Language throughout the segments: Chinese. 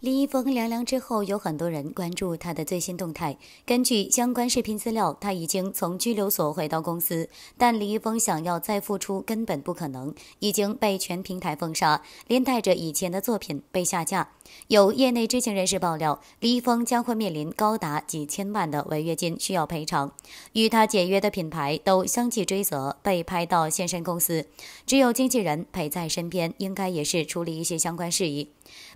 李易峰凉凉之后，有很多人关注他的最新动态。根据相关视频资料，他已经从拘留所回到公司，但李易峰想要再复出根本不可能，已经被全平台封杀，连带着以前的作品被下架。有业内知情人士爆料，李易峰将会面临高达几千万的违约金需要赔偿，与他解约的品牌都相继追责，被拍到现身公司，只有经纪人陪在身边，应该也是处理一些相关事宜。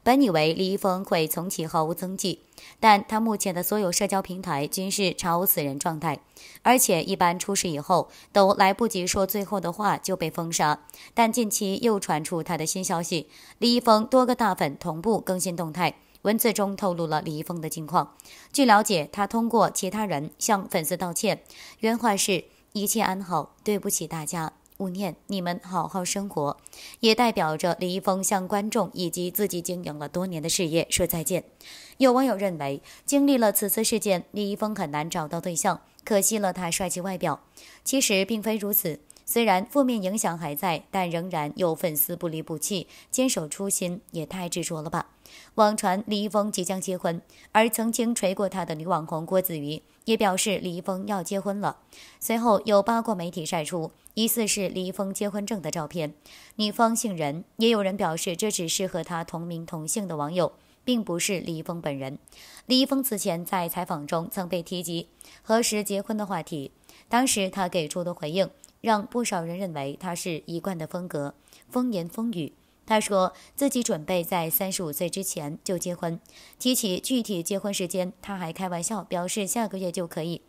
本以为李易峰。崩溃，从其毫无踪迹，但他目前的所有社交平台均是查无此人状态，而且一般出事以后都来不及说最后的话就被封杀。但近期又传出他的新消息，李易峰多个大粉同步更新动态，文字中透露了李易峰的近况。据了解，他通过其他人向粉丝道歉，原话是“一切安好，对不起大家”。勿念，你们好好生活，也代表着李易峰向观众以及自己经营了多年的事业说再见。有网友认为，经历了此次事件，李易峰很难找到对象，可惜了他帅气外表。其实并非如此。虽然负面影响还在，但仍然有粉丝不离不弃，坚守初心也太执着了吧！网传李易峰即将结婚，而曾经锤过他的女网红郭子瑜也表示李易峰要结婚了。随后有八卦媒体晒出疑似是李易峰结婚证的照片，女方姓任。也有人表示这只是和他同名同姓的网友，并不是李易峰本人。李易峰此前在采访中曾被提及何时结婚的话题，当时他给出的回应。让不少人认为他是一贯的风格，风言风语。他说自己准备在三十五岁之前就结婚，提起具体结婚时间，他还开玩笑表示下个月就可以。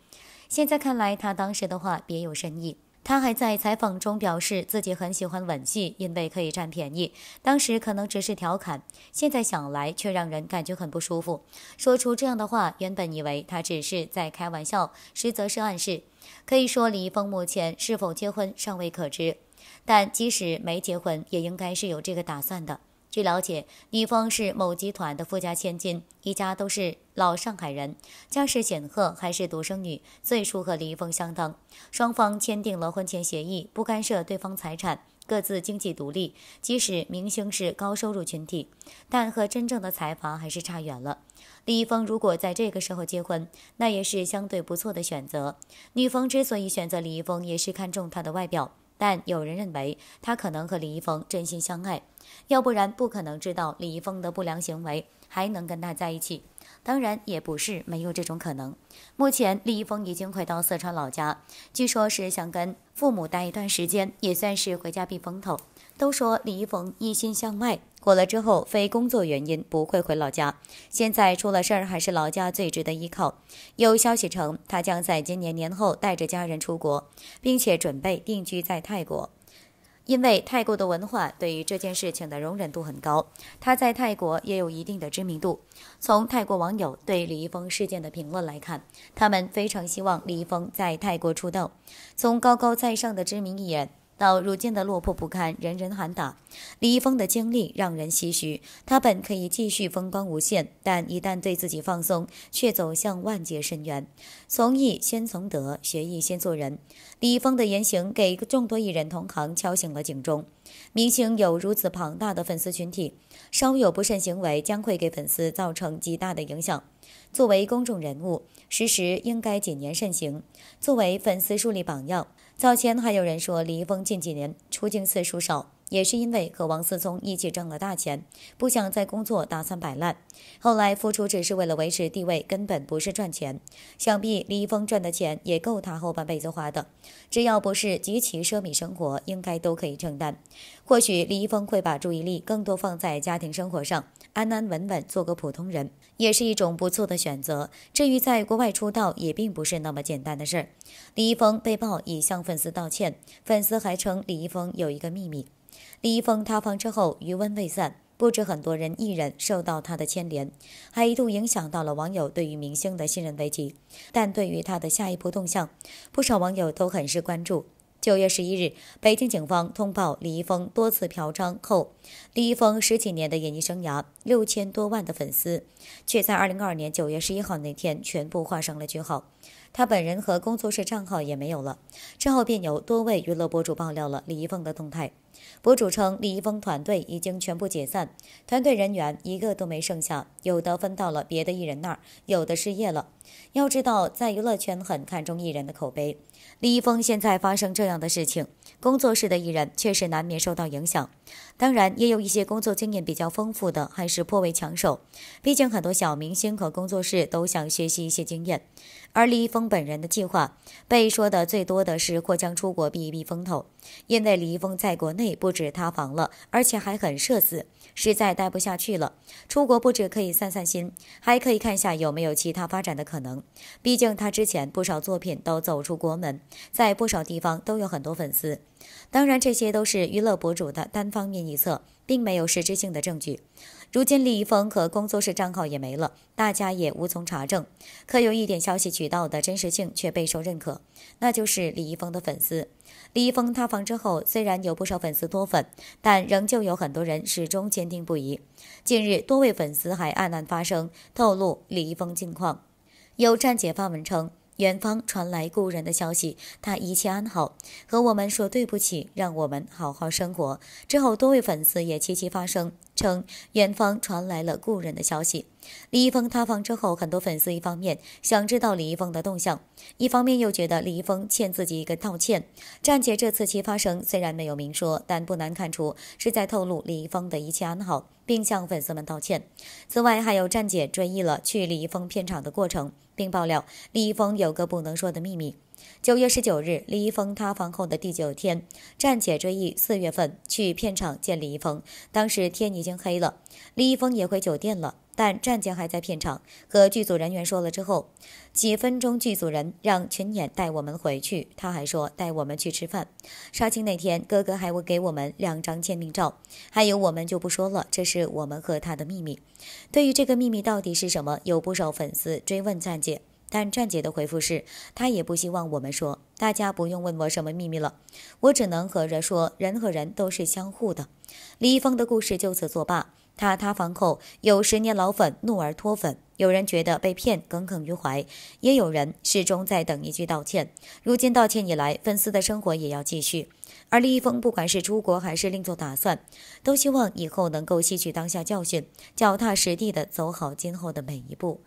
现在看来，他当时的话别有深意。他还在采访中表示自己很喜欢吻戏，因为可以占便宜。当时可能只是调侃，现在想来却让人感觉很不舒服。说出这样的话，原本以为他只是在开玩笑，实则是暗示。可以说，李易峰目前是否结婚尚未可知，但即使没结婚，也应该是有这个打算的。据了解，女方是某集团的富家千金，一家都是老上海人，家世显赫，还是独生女。最初和李易峰相当。双方签订了婚前协议，不干涉对方财产。各自经济独立，即使明星是高收入群体，但和真正的财阀还是差远了。李易峰如果在这个时候结婚，那也是相对不错的选择。女方之所以选择李易峰，也是看中他的外表，但有人认为他可能和李易峰真心相爱，要不然不可能知道李易峰的不良行为还能跟他在一起。当然也不是没有这种可能。目前李易峰已经回到四川老家，据说是想跟父母待一段时间，也算是回家避风头。都说李易峰一心向外，火了之后非工作原因不会回老家。现在出了事儿，还是老家最值得依靠。有消息称，他将在今年年后带着家人出国，并且准备定居在泰国。因为泰国的文化对于这件事情的容忍度很高，他在泰国也有一定的知名度。从泰国网友对李易峰事件的评论来看，他们非常希望李易峰在泰国出道，从高高在上的知名艺人。到如今的落魄不堪，人人喊打。李易峰的经历让人唏嘘，他本可以继续风光无限，但一旦对自己放松，却走向万劫深渊。从艺先从德，学艺先做人。李易峰的言行给众多艺人同行敲醒了警钟。明星有如此庞大的粉丝群体，稍有不慎行为将会给粉丝造成极大的影响。作为公众人物，时时应该谨言慎行，作为粉丝树立榜样。早前还有人说，李易峰近几年出境次数少。也是因为和王思聪一起挣了大钱，不想再工作，打算摆烂。后来复出只是为了维持地位，根本不是赚钱。想必李易峰赚的钱也够他后半辈子花的，只要不是极其奢靡生活，应该都可以承担。或许李易峰会把注意力更多放在家庭生活上，安安稳稳做个普通人，也是一种不错的选择。至于在国外出道，也并不是那么简单的事儿。李易峰被曝已向粉丝道歉，粉丝还称李易峰有一个秘密。李易峰塌房之后，余温未散，不止很多人艺人受到他的牵连，还一度影响到了网友对于明星的信任危机。但对于他的下一步动向，不少网友都很是关注。九月十一日，北京警方通报李易峰多次嫖娼后，李易峰十几年的演艺生涯、六千多万的粉丝，却在二零二二年九月十一号那天全部画上了句号。他本人和工作室账号也没有了，之后便有多位娱乐博主爆料了李易峰的动态。博主称，李易峰团队已经全部解散，团队人员一个都没剩下，有的分到了别的艺人那儿，有的失业了。要知道，在娱乐圈很看重艺人的口碑，李易峰现在发生这样的事情，工作室的艺人确实难免受到影响。当然，也有一些工作经验比较丰富的，还是颇为抢手。毕竟很多小明星和工作室都想学习一些经验，而李易峰本人的计划被说的最多的是或将出国避一避风头，因为李易峰在国内。不止塌房了，而且还很社死，实在待不下去了。出国不止可以散散心，还可以看一下有没有其他发展的可能。毕竟他之前不少作品都走出国门，在不少地方都有很多粉丝。当然，这些都是娱乐博主的单方面臆测，并没有实质性的证据。如今李易峰和工作室账号也没了，大家也无从查证。可有一点消息渠道的真实性却备受认可，那就是李易峰的粉丝。李易峰塌房之后，虽然有不少粉丝脱粉，但仍旧有很多人始终坚定不移。近日，多位粉丝还暗暗发声，透露李易峰近况。有站姐发文称。远方传来故人的消息，他一切安好，和我们说对不起，让我们好好生活。之后，多位粉丝也齐齐发声。称远方传来了故人的消息，李易峰塌房之后，很多粉丝一方面想知道李易峰的动向，一方面又觉得李易峰欠自己一个道歉。站姐这次其发声虽然没有明说，但不难看出是在透露李易峰的一切安好，并向粉丝们道歉。此外，还有站姐追忆了去李易峰片场的过程，并爆料李易峰有个不能说的秘密。九月十九日，李易峰塌房后的第九天，站姐追忆四月份去片场见李易峰，当时天已经黑了，李易峰也回酒店了，但站姐还在片场，和剧组人员说了之后，几分钟剧组人让群演带我们回去，他还说带我们去吃饭。杀青那天，哥哥还会给我们两张签名照，还有我们就不说了，这是我们和他的秘密。对于这个秘密到底是什么，有不少粉丝追问站姐。但站姐的回复是，她也不希望我们说，大家不用问我什么秘密了，我只能和人说，人和人都是相互的。李易峰的故事就此作罢。他塌房后，有十年老粉怒而脱粉，有人觉得被骗耿耿于怀，也有人始终在等一句道歉。如今道歉以来，粉丝的生活也要继续。而李易峰不管是出国还是另做打算，都希望以后能够吸取当下教训，脚踏实地地走好今后的每一步。